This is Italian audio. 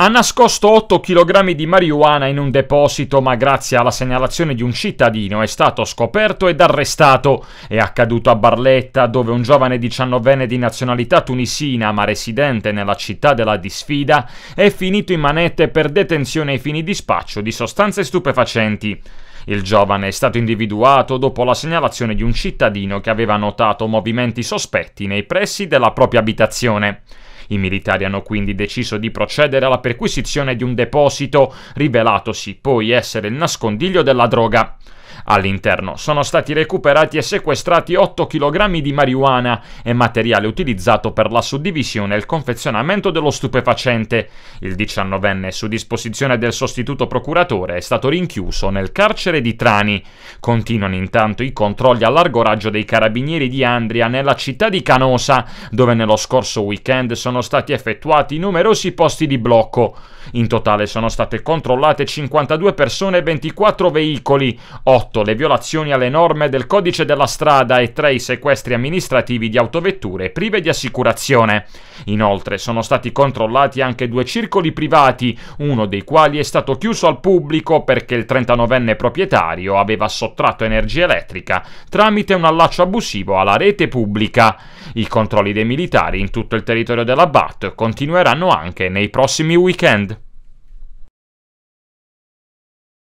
ha nascosto 8 kg di marijuana in un deposito, ma grazie alla segnalazione di un cittadino è stato scoperto ed arrestato. È accaduto a Barletta, dove un giovane diciannovenne di nazionalità tunisina, ma residente nella città della disfida, è finito in manette per detenzione ai fini di spaccio di sostanze stupefacenti. Il giovane è stato individuato dopo la segnalazione di un cittadino che aveva notato movimenti sospetti nei pressi della propria abitazione. I militari hanno quindi deciso di procedere alla perquisizione di un deposito, rivelatosi poi essere il nascondiglio della droga all'interno. Sono stati recuperati e sequestrati 8 kg di marijuana e materiale utilizzato per la suddivisione e il confezionamento dello stupefacente. Il 19enne, su disposizione del sostituto procuratore, è stato rinchiuso nel carcere di Trani. Continuano intanto i controlli a largo raggio dei carabinieri di Andria nella città di Canosa, dove nello scorso weekend sono stati effettuati numerosi posti di blocco. In totale sono state controllate 52 persone e 24 veicoli, 8 8. Le violazioni alle norme del codice della strada e 3. I sequestri amministrativi di autovetture prive di assicurazione. Inoltre sono stati controllati anche due circoli privati, uno dei quali è stato chiuso al pubblico perché il 39enne proprietario aveva sottratto energia elettrica tramite un allaccio abusivo alla rete pubblica. I controlli dei militari in tutto il territorio della BAT continueranno anche nei prossimi weekend.